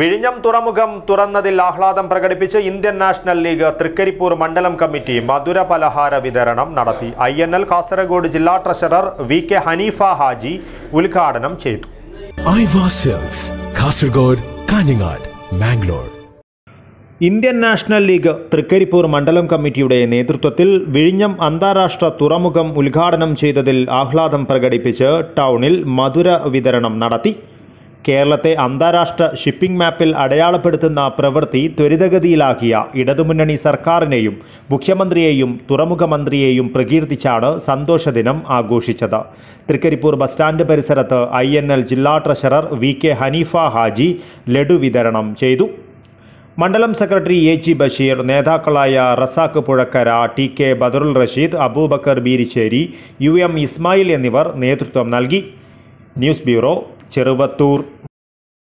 വിഴിഞ്ഞം തുറമുഖം തുറന്നതിൽ ആഹ്ലാദം പ്രകടിപ്പിച്ച് ഇന്ത്യൻ നാഷണൽ ലീഗ് തൃക്കരിപ്പൂർ മണ്ഡലം കമ്മിറ്റി മധുര പലഹാര വിതരണം നടത്തി ഐ എൻ എൽ കാസർഗോഡ് ജില്ലാ treasurer V K Haneefa Haji ഉദ്ഘാടനം ചെയ്തു Kasaragod Indian National League Trikaripur മണ്ഡലം കമ്മിറ്റിയുടെ നേതൃത്വത്തിൽ വിഴിഞ്ഞം അന്താരാഷ്ട്ര തുറമുഖം ഉദ്ഘാടനം ചെയ്തതിൽ ആഹ്ലാദം പ്രകടിപ്പിച്ച് ടൗണിൽ മധുര വിതരണം നടത്തി കേരളത്തെ അന്താരാഷ്ട്ര ഷിപ്പിംഗ് മാപ്പിൽ അടയാളപ്പെടുത്തുന്ന പ്രവൃത്തി ത്വരിതഗതിയിലാക്കിയ ഇടതുമുന്നണി സർക്കാരിനെയും മുഖ്യമന്ത്രിയെയും തുറമുഖ മന്ത്രിയെയും പ്രകീർത്തിച്ചാണ് സന്തോഷദിനം ആഘോഷിച്ചത് തൃക്കരിപ്പൂർ ബസ് സ്റ്റാൻഡ് പരിസരത്ത് ഐ ജില്ലാ treasurer V K Haneefa Haji laddu വിതരണം ചെയ്തു മണ്ഡലം സെക്രട്ടറി എ ജി ബഷീർ നേതാക്കളായ Razak Puzhakkara T K Badarul Rasheed Abubakar Beerisseri U M Ismail എന്നിവർ നേതൃത്വം നൽകി ന്യൂസ് ബ്യൂറോ ചെറുവത്തൂർ